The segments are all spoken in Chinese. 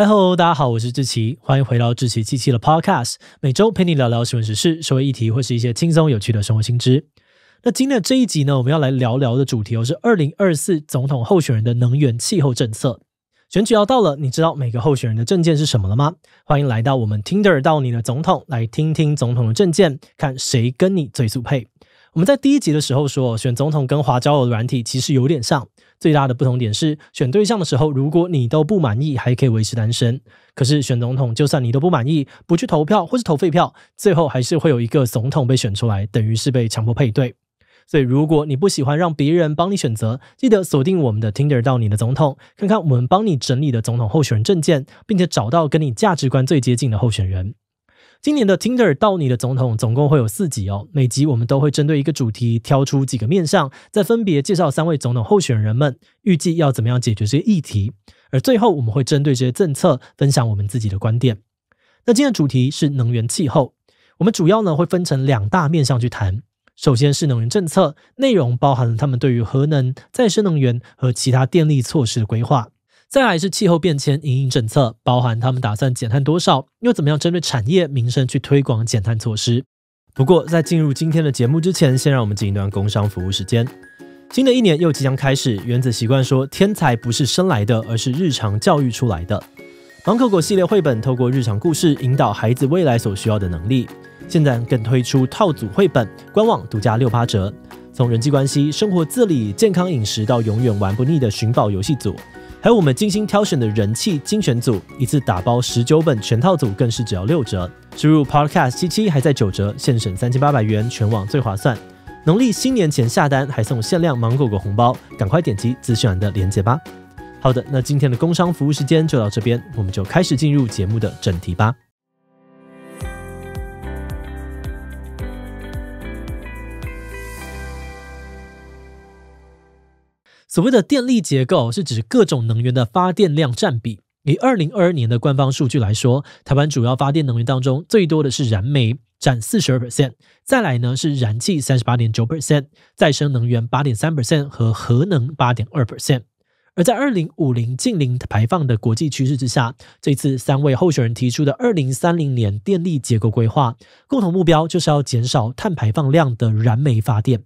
Hello，大家好，我是志奇，欢迎回到志奇机器的 Podcast。每周陪你聊聊新闻时事、社会议题，或是一些轻松有趣的生活新知。那今天的这一集呢，我们要来聊聊的主题哦，是二零二四总统候选人的能源气候政策。选举要到了，你知道每个候选人的证件是什么了吗？欢迎来到我们 Tinder 到你的总统，来听听总统的证件，看谁跟你最速配。我们在第一集的时候说，选总统跟华交友软体其实有点像。最大的不同点是，选对象的时候，如果你都不满意，还可以维持单身；可是选总统，就算你都不满意，不去投票或是投废票，最后还是会有一个总统被选出来，等于是被强迫配对。所以，如果你不喜欢让别人帮你选择，记得锁定我们的 Tinder 到你的总统，看看我们帮你整理的总统候选人证件，并且找到跟你价值观最接近的候选人。今年的 Tinder 到你的总统总共会有四集哦，每集我们都会针对一个主题，挑出几个面向，再分别介绍三位总统候选人们预计要怎么样解决这些议题。而最后我们会针对这些政策分享我们自己的观点。那今天的主题是能源气候，我们主要呢会分成两大面向去谈。首先是能源政策内容，包含了他们对于核能、再生能源和其他电力措施的规划。再来是气候变迁、营运政策，包含他们打算减碳多少，又怎么样针对产业、民生去推广减碳措施。不过，在进入今天的节目之前，先让我们进一段工商服务时间。新的一年又即将开始，原子习惯说：天才不是生来的，而是日常教育出来的。芒果果系列绘本透过日常故事引导孩子未来所需要的能力。现在更推出套组绘本，官网独家六八折，从人际关系、生活自理、健康饮食到永远玩不腻的寻宝游戏组。还有我们精心挑选的人气精选组，一次打包十九本全套组更是只要六折。输入 Podcast 七七还在九折，现省三千八百元，全网最划算。农历新年前下单还送限量芒果果红包，赶快点击咨询的链接吧。好的，那今天的工商服务时间就到这边，我们就开始进入节目的正题吧。所谓的电力结构是指各种能源的发电量占比。以二零二二年的官方数据来说，台湾主要发电能源当中最多的是燃煤，占四十二 percent，再来呢是燃气三十八点九 percent，再生能源八点三 percent 和核能八点二 percent。而在二零五零近零排放的国际趋势之下，这次三位候选人提出的二零三零年电力结构规划，共同目标就是要减少碳排放量的燃煤发电。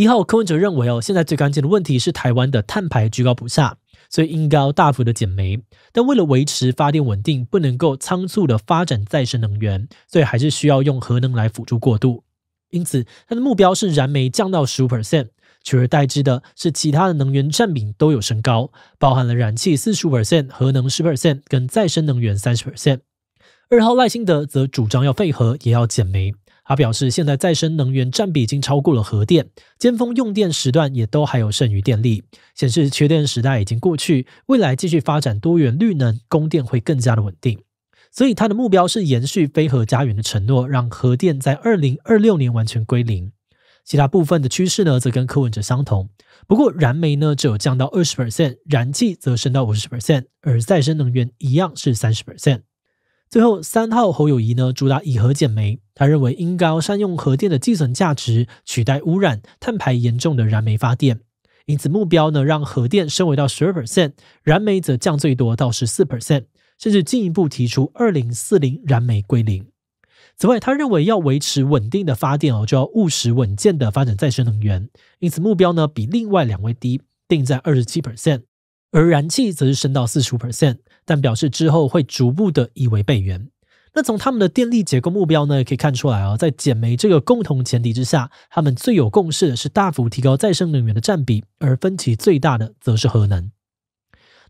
一号柯文哲认为，哦，现在最关键的问题是台湾的碳排居高不下，所以应该要大幅的减煤，但为了维持发电稳定，不能够仓促的发展再生能源，所以还是需要用核能来辅助过渡。因此，他的目标是燃煤降到十五 percent，取而代之的是其他的能源占比都有升高，包含了燃气四十五 percent、核能十 percent 跟再生能源三十 percent。二号赖清德则主张要废核，也要减煤。他表示，现在再生能源占比已经超过了核电，尖峰用电时段也都还有剩余电力，显示缺电时代已经过去，未来继续发展多元绿能，供电会更加的稳定。所以他的目标是延续非核家园的承诺，让核电在二零二六年完全归零。其他部分的趋势呢，则跟柯文哲相同，不过燃煤呢只有降到二十 percent，燃气则升到五十 percent，而再生能源一样是三十 percent。最后，三号侯友谊呢，主打以核减煤。他认为应要善用核电的寄存价值，取代污染、碳排严重的燃煤发电。因此目标呢，让核电升为到十二 percent，燃煤则降最多到十四 percent，甚至进一步提出二零四零燃煤归零。此外，他认为要维持稳定的发电哦，就要务实稳健的发展再生能源。因此目标呢，比另外两位低，定在二十七 percent，而燃气则是升到四十五 percent。但表示之后会逐步的移为备援。那从他们的电力结构目标呢，也可以看出来啊，在减煤这个共同前提之下，他们最有共识的是大幅提高再生能源的占比，而分歧最大的则是核能。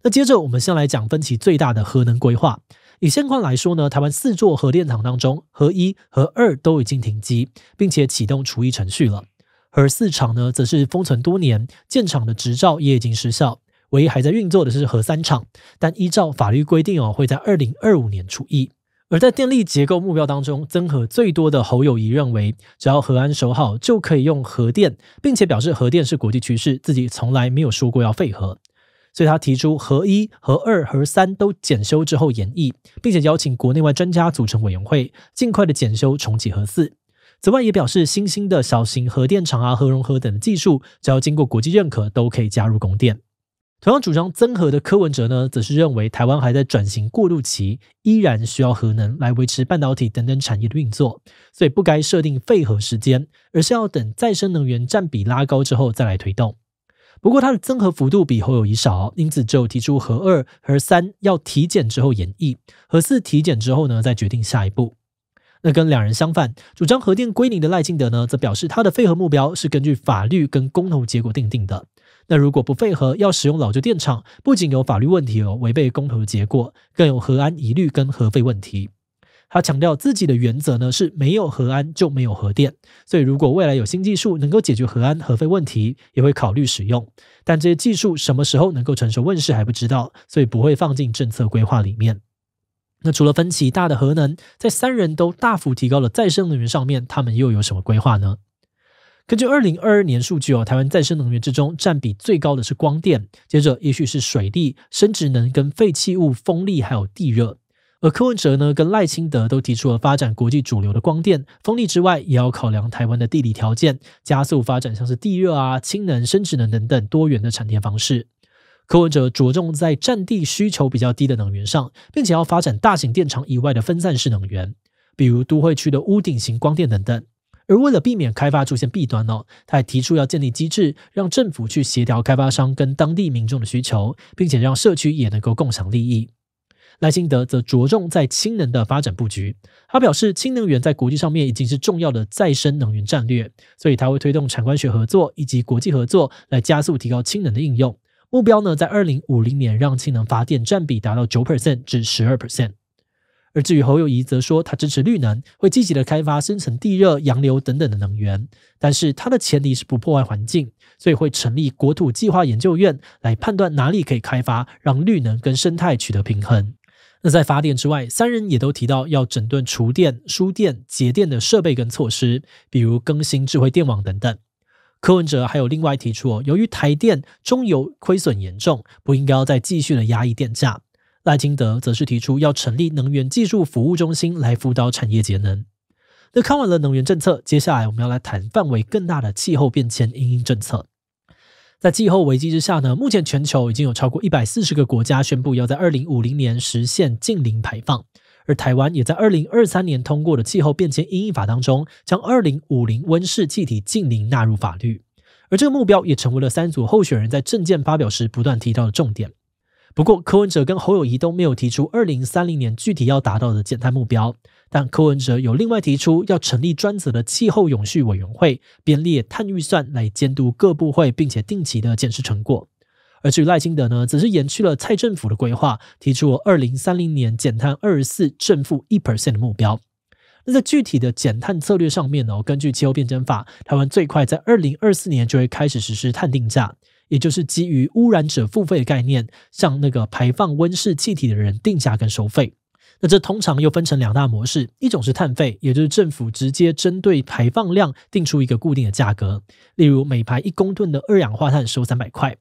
那接着我们先来讲分歧最大的核能规划。以现况来说呢，台湾四座核电厂当中，核一和二都已经停机，并且启动除役程序了，而四厂呢，则是封存多年，建厂的执照也已经失效。唯一还在运作的是核三厂，但依照法律规定哦，会在二零二五年除役。而在电力结构目标当中，增核最多的侯友谊认为，只要核安守好，就可以用核电，并且表示核电是国际趋势，自己从来没有说过要废核。所以他提出核一、核二、核三都检修之后演绎，并且邀请国内外专家组成委员会，尽快的检修重启核四。此外，也表示新兴的小型核电厂啊、核融合等技术，只要经过国际认可，都可以加入供电。同样主张增核的柯文哲呢，则是认为台湾还在转型过渡期，依然需要核能来维持半导体等等产业的运作，所以不该设定废核时间，而是要等再生能源占比拉高之后再来推动。不过他的增核幅度比侯友谊少，因此只有提出核二核三要体检之后演绎，核四体检之后呢再决定下一步。那跟两人相反，主张核电归零的赖清德呢，则表示他的废核目标是根据法律跟公投结果定定的。那如果不废核，要使用老旧电厂，不仅有法律问题哦，违背公投的结果，更有核安疑虑跟核废问题。他强调自己的原则呢是没有核安就没有核电，所以如果未来有新技术能够解决核安核废问题，也会考虑使用。但这些技术什么时候能够成熟问世还不知道，所以不会放进政策规划里面。那除了分歧大的核能，在三人都大幅提高了再生能源上面，他们又有什么规划呢？根据二零二二年数据哦，台湾再生能源之中占比最高的是光电，接着也许是水利、生殖能跟废弃物、风力还有地热。而柯文哲呢跟赖清德都提出了发展国际主流的光电、风力之外，也要考量台湾的地理条件，加速发展像是地热啊、氢能、生殖能等等多元的产电方式。柯文哲着重在占地需求比较低的能源上，并且要发展大型电厂以外的分散式能源，比如都会区的屋顶型光电等等。而为了避免开发出现弊端呢，他还提出要建立机制，让政府去协调开发商跟当地民众的需求，并且让社区也能够共享利益。赖清德则着重在氢能的发展布局，他表示，氢能源在国际上面已经是重要的再生能源战略，所以他会推动产官学合作以及国际合作，来加速提高氢能的应用目标呢，在二零五零年让氢能发电占比达到九 percent 至十二 percent。而至于侯友谊则说，他支持绿能，会积极的开发深层地热、洋流等等的能源。但是他的前提是不破坏环境，所以会成立国土计划研究院来判断哪里可以开发，让绿能跟生态取得平衡。那在发电之外，三人也都提到要整顿厨电、输电、节电的设备跟措施，比如更新智慧电网等等。柯文哲还有另外提出哦，由于台电中油亏损严重，不应该再继续的压抑电价。赖金德则是提出要成立能源技术服务中心来辅导产业节能。那看完了能源政策，接下来我们要来谈范围更大的气候变迁因应政策。在气候危机之下呢，目前全球已经有超过一百四十个国家宣布要在二零五零年实现净零排放，而台湾也在二零二三年通过的气候变迁因应法当中，将二零五零温室气体净零纳入法律，而这个目标也成为了三组候选人在政见发表时不断提到的重点。不过，柯文哲跟侯友谊都没有提出二零三零年具体要达到的减碳目标。但柯文哲有另外提出要成立专责的气候永续委员会，编列碳预算来监督各部会，并且定期的检视成果。而至于赖清德呢，则是延续了蔡政府的规划，提出二零三零年减碳二十四正负一 percent 的目标。那在具体的减碳策略上面呢，根据气候变徵法，台湾最快在二零二四年就会开始实施碳定价。也就是基于污染者付费的概念，向那个排放温室气体的人定价跟收费。那这通常又分成两大模式，一种是碳费，也就是政府直接针对排放量定出一个固定的价格，例如每排一公吨的二氧化碳收三百块。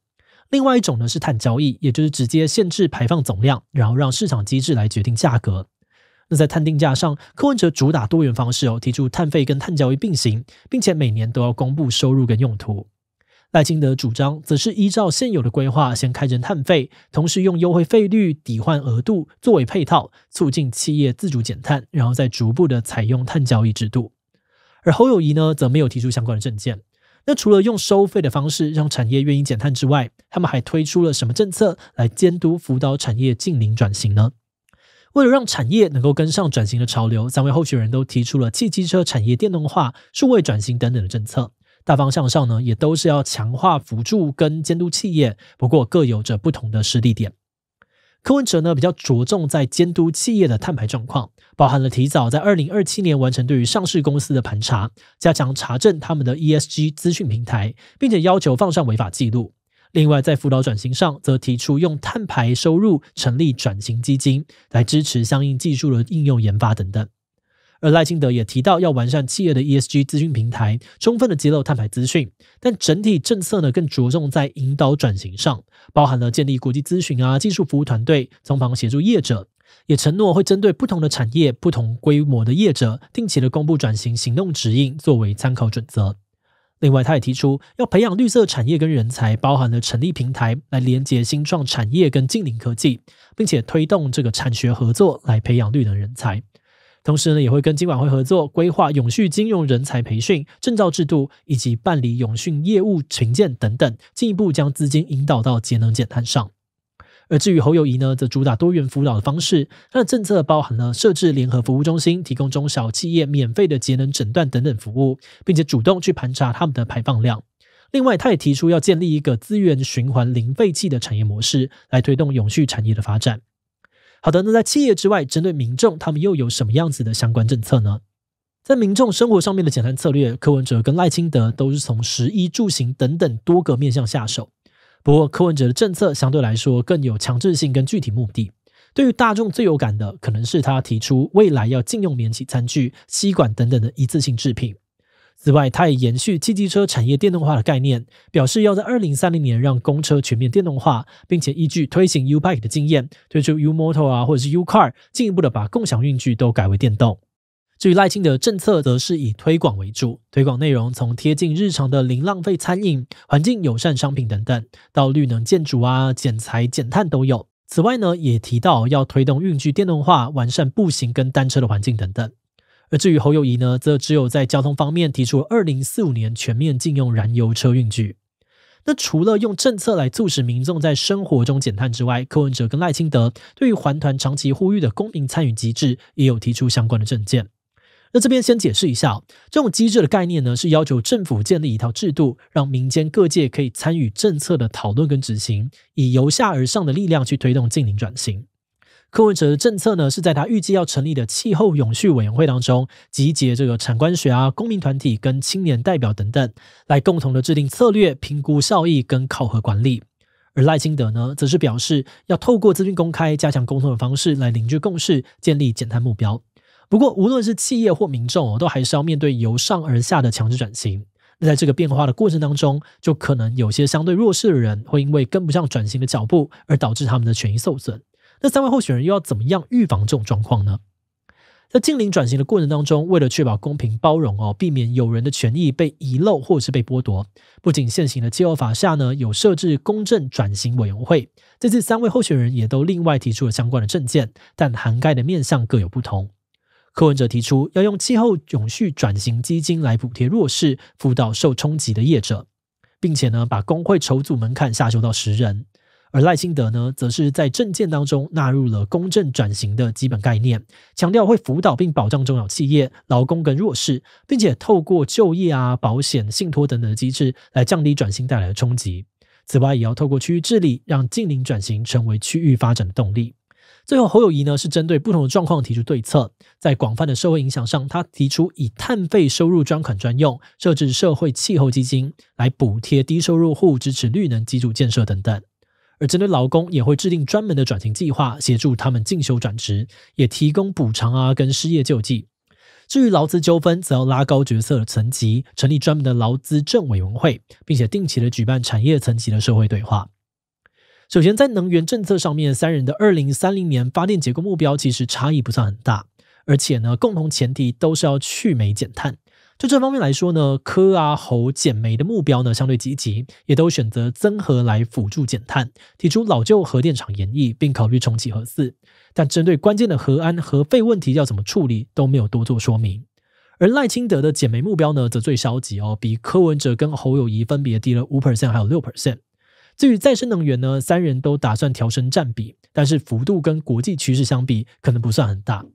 另外一种呢是碳交易，也就是直接限制排放总量，然后让市场机制来决定价格。那在碳定价上，柯文哲主打多元方式哦，提出碳费跟碳交易并行，并且每年都要公布收入跟用途。赖清德主张则是依照现有的规划，先开征碳费，同时用优惠费率抵换额度作为配套，促进企业自主减碳，然后再逐步的采用碳交易制度。而侯友谊呢，则没有提出相关的证件。那除了用收费的方式让产业愿意减碳之外，他们还推出了什么政策来监督辅导产业近零转型呢？为了让产业能够跟上转型的潮流，三位候选人都提出了汽机车产业电动化、数位转型等等的政策。大方向上呢，也都是要强化辅助跟监督企业，不过各有着不同的着力点。柯文哲呢比较着重在监督企业的碳排状况，包含了提早在二零二七年完成对于上市公司的盘查，加强查证他们的 ESG 资讯平台，并且要求放上违法记录。另外在辅导转型上，则提出用碳排收入成立转型基金，来支持相应技术的应用研发等等。而赖清德也提到，要完善企业的 ESG 资讯平台，充分的揭露碳排资讯。但整体政策呢，更着重在引导转型上，包含了建立国际咨询啊、技术服务团队，从旁协助业者。也承诺会针对不同的产业、不同规模的业者，定期的公布转型行动指引作为参考准则。另外，他也提出要培养绿色产业跟人才，包含了成立平台来连接新创产业跟近邻科技，并且推动这个产学合作来培养绿能人才。同时呢，也会跟金管会合作，规划永续金融人才培训、证照制度以及办理永续业务群建等等，进一步将资金引导到节能减碳上。而至于侯友谊呢，则主打多元辅导的方式，他的政策包含了设置联合服务中心，提供中小企业免费的节能诊断等等服务，并且主动去盘查他们的排放量。另外，他也提出要建立一个资源循环零废弃的产业模式，来推动永续产业的发展。好的，那在企业之外，针对民众，他们又有什么样子的相关政策呢？在民众生活上面的简单策略，柯文哲跟赖清德都是从食衣住行等等多个面向下手。不过，柯文哲的政策相对来说更有强制性跟具体目的。对于大众最有感的，可能是他提出未来要禁用免洗餐具、吸管等等的一次性制品。此外，他也延续汽机车产业电动化的概念，表示要在二零三零年让公车全面电动化，并且依据推行 Ubike 的经验，推出 Umotor 啊，或者是 Ucar，进一步的把共享运具都改为电动。至于赖清德政策，则是以推广为主，推广内容从贴近日常的零浪费餐饮、环境友善商品等等，到绿能建筑啊、减材减碳都有。此外呢，也提到要推动运具电动化，完善步行跟单车的环境等等。而至于侯友谊呢，则只有在交通方面提出二零四五年全面禁用燃油车运具。那除了用政策来促使民众在生活中减碳之外，柯文哲跟赖清德对于环团长期呼吁的公民参与机制，也有提出相关的政见。那这边先解释一下，这种机制的概念呢，是要求政府建立一套制度，让民间各界可以参与政策的讨论跟执行，以由下而上的力量去推动禁令转型。柯文哲的政策呢，是在他预计要成立的气候永续委员会当中，集结这个产官学啊、公民团体跟青年代表等等，来共同的制定策略、评估效益跟考核管理。而赖清德呢，则是表示要透过资讯公开、加强沟通的方式来凝聚共识、建立减碳目标。不过，无论是企业或民众哦，都还是要面对由上而下的强制转型。那在这个变化的过程当中，就可能有些相对弱势的人，会因为跟不上转型的脚步，而导致他们的权益受损。那三位候选人又要怎么样预防这种状况呢？在近邻转型的过程当中，为了确保公平包容哦，避免有人的权益被遗漏或者是被剥夺，不仅现行的气候法下呢有设置公正转型委员会，这次三位候选人也都另外提出了相关的证件，但涵盖的面向各有不同。柯文哲提出要用气候永续转型基金来补贴弱势、辅导受冲击的业者，并且呢把工会筹组门槛下修到十人。而赖清德呢，则是在政见当中纳入了公正转型的基本概念，强调会辅导并保障中小企业、劳工跟弱势，并且透过就业啊、保险、信托等等的机制来降低转型带来的冲击。此外，也要透过区域治理，让近邻转型成为区域发展的动力。最后，侯友谊呢是针对不同的状况提出对策，在广泛的社会影响上，他提出以碳费收入专款专用，设置社会气候基金，来补贴低收入户支持绿能基础建设等等。而针对劳工，也会制定专门的转型计划，协助他们进修转职，也提供补偿啊，跟失业救济。至于劳资纠纷，则要拉高决策层级，成立专门的劳资政委员会，并且定期的举办产业层级的社会对话。首先，在能源政策上面，三人的二零三零年发电结构目标其实差异不算很大，而且呢，共同前提都是要去煤减碳。就这方面来说呢，柯啊、侯、减煤的目标呢相对积极，也都选择增核来辅助减碳，提出老旧核电厂延役，并考虑重启核四。但针对关键的核安、核废问题要怎么处理，都没有多做说明。而赖清德的减煤目标呢则最消极哦，比柯文哲跟侯友谊分别低了五 percent，还有六 percent。至于再生能源呢，三人都打算调升占比，但是幅度跟国际趋势相比，可能不算很大。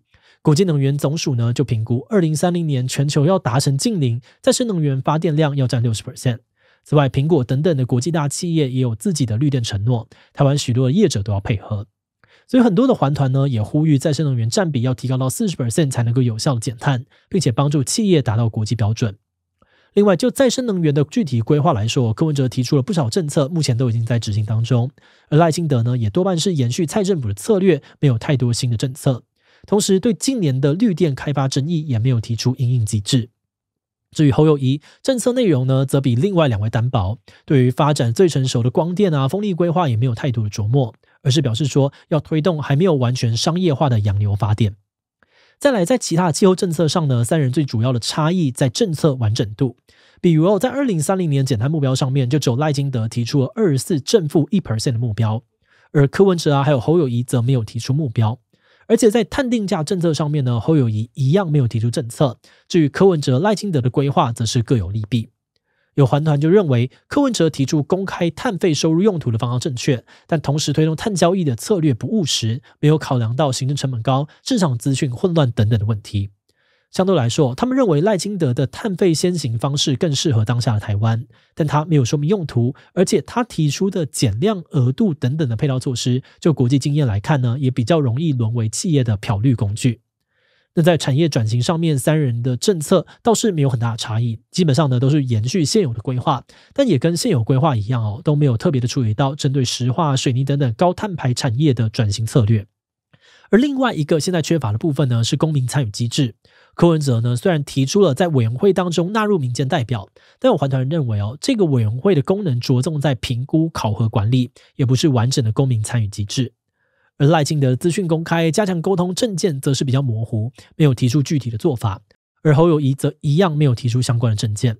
国际能源总署呢就评估，二零三零年全球要达成净零，再生能源发电量要占六十 percent。此外，苹果等等的国际大企业也有自己的绿电承诺，台湾许多的业者都要配合。所以，很多的环团呢也呼吁，再生能源占比要提高到四十 percent 才能够有效的减碳，并且帮助企业达到国际标准。另外，就再生能源的具体规划来说，柯文哲提出了不少政策，目前都已经在执行当中。而赖清德呢，也多半是延续蔡政府的策略，没有太多新的政策。同时，对今年的绿电开发争议也没有提出应对机制。至于侯友谊，政策内容呢，则比另外两位单薄。对于发展最成熟的光电啊、风力规划也没有太多的琢磨，而是表示说要推动还没有完全商业化的洋流发电。再来，在其他气候政策上呢，三人最主要的差异在政策完整度。比如哦，在二零三零年减碳目标上面，就只有赖金德提出了二十四正负一 percent 的目标，而柯文哲啊，还有侯友谊则没有提出目标。而且在碳定价政策上面呢，侯友谊一样没有提出政策。至于柯文哲、赖清德的规划，则是各有利弊。有环团就认为，柯文哲提出公开碳费收入用途的方向正确，但同时推动碳交易的策略不务实，没有考量到行政成本高、市场资讯混乱等等的问题。相对来说，他们认为赖清德的碳费先行方式更适合当下的台湾，但他没有说明用途，而且他提出的减量额度等等的配套措施，就国际经验来看呢，也比较容易沦为企业的漂绿工具。那在产业转型上面，三人的政策倒是没有很大的差异，基本上呢都是延续现有的规划，但也跟现有规划一样哦，都没有特别的处理到针对石化、水泥等等高碳排产业的转型策略。而另外一个现在缺乏的部分呢，是公民参与机制。柯文哲呢，虽然提出了在委员会当中纳入民间代表，但有还团人认为哦，这个委员会的功能着重在评估、考核、管理，也不是完整的公民参与机制。而赖清德资讯公开、加强沟通政见，则是比较模糊，没有提出具体的做法。而侯友谊则一样没有提出相关的政见。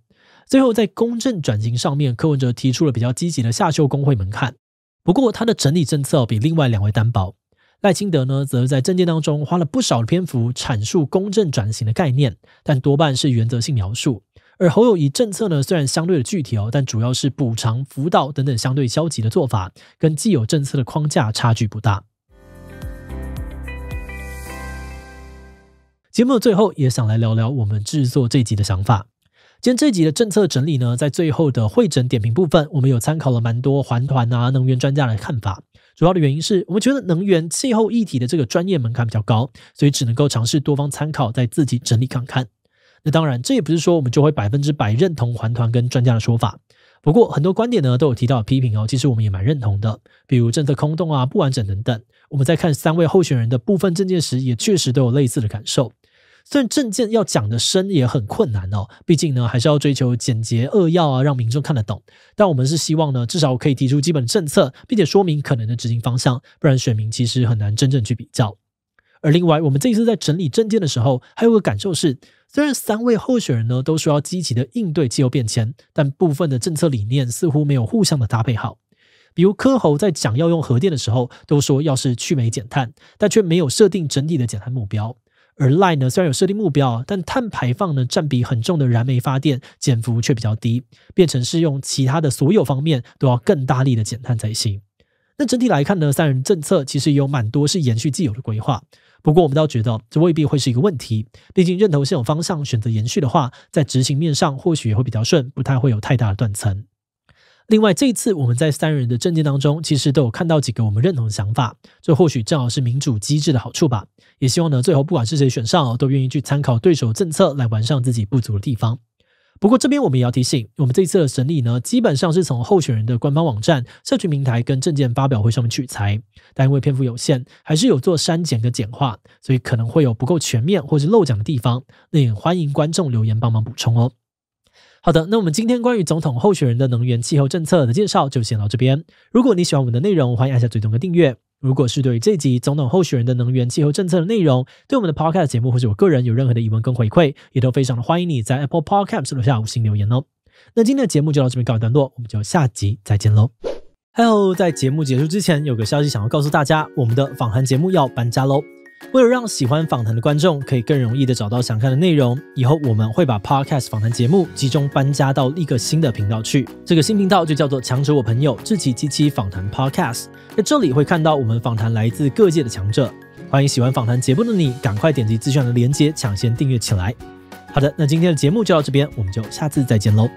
最后，在公正转型上面，柯文哲提出了比较积极的下修工会门槛，不过他的整理政策比另外两位单薄。赖清德呢，则在政见当中花了不少篇幅阐述公正转型的概念，但多半是原则性描述；而侯友谊政策呢，虽然相对的具体哦，但主要是补偿、辅导等等相对消极的做法，跟既有政策的框架差距不大。节目的最后也想来聊聊我们制作这集的想法。今天这集的政策整理呢，在最后的会诊点评部分，我们有参考了蛮多环团啊、能源专家的看法。主要的原因是我们觉得能源气候议题的这个专业门槛比较高，所以只能够尝试多方参考，再自己整理看看。那当然，这也不是说我们就会百分之百认同环团跟专家的说法。不过，很多观点呢都有提到批评哦，其实我们也蛮认同的，比如政策空洞啊、不完整等等。我们在看三位候选人的部分证件时，也确实都有类似的感受。虽然政见要讲的深也很困难哦，毕竟呢还是要追求简洁扼要啊，让民众看得懂。但我们是希望呢，至少可以提出基本政策，并且说明可能的执行方向，不然选民其实很难真正去比较。而另外，我们这一次在整理证件的时候，还有个感受是，虽然三位候选人呢都说要积极的应对气候变迁，但部分的政策理念似乎没有互相的搭配好。比如柯侯在讲要用核电的时候，都说要是去煤减碳，但却没有设定整体的减碳目标。而赖呢，虽然有设定目标，但碳排放呢占比很重的燃煤发电减幅却比较低，变成是用其他的所有方面都要更大力的减碳才行。那整体来看呢，三人政策其实也有蛮多是延续既有的规划，不过我们倒觉得这未必会是一个问题，毕竟认同现有方向选择延续的话，在执行面上或许也会比较顺，不太会有太大的断层。另外，这一次我们在三人的政见当中，其实都有看到几个我们认同的想法，这或许正好是民主机制的好处吧。也希望呢，最后不管是谁选上，都愿意去参考对手政策来完善自己不足的地方。不过这边我们也要提醒，我们这次的审理呢，基本上是从候选人的官方网站、社群平台跟政件发表会上面取材，但因为篇幅有限，还是有做删减跟简化，所以可能会有不够全面或是漏讲的地方，那也欢迎观众留言帮忙补充哦。好的，那我们今天关于总统候选人的能源气候政策的介绍就先到这边。如果你喜欢我们的内容，欢迎按下最终的订阅。如果是对这集总统候选人的能源气候政策的内容，对我们的 podcast 节目或者我个人有任何的疑问跟回馈，也都非常的欢迎你在 Apple Podcast 留下五星留言哦。那今天的节目就到这边告一段落，我们就下集再见喽。Hello，在节目结束之前，有个消息想要告诉大家，我们的访谈节目要搬家喽。为了让喜欢访谈的观众可以更容易的找到想看的内容，以后我们会把 podcast 访谈节目集中搬家到一个新的频道去。这个新频道就叫做“强者我朋友志己及其访谈 podcast”。在这里会看到我们访谈来自各界的强者。欢迎喜欢访谈节目的你，赶快点击资讯的链接，抢先订阅起来。好的，那今天的节目就到这边，我们就下次再见喽。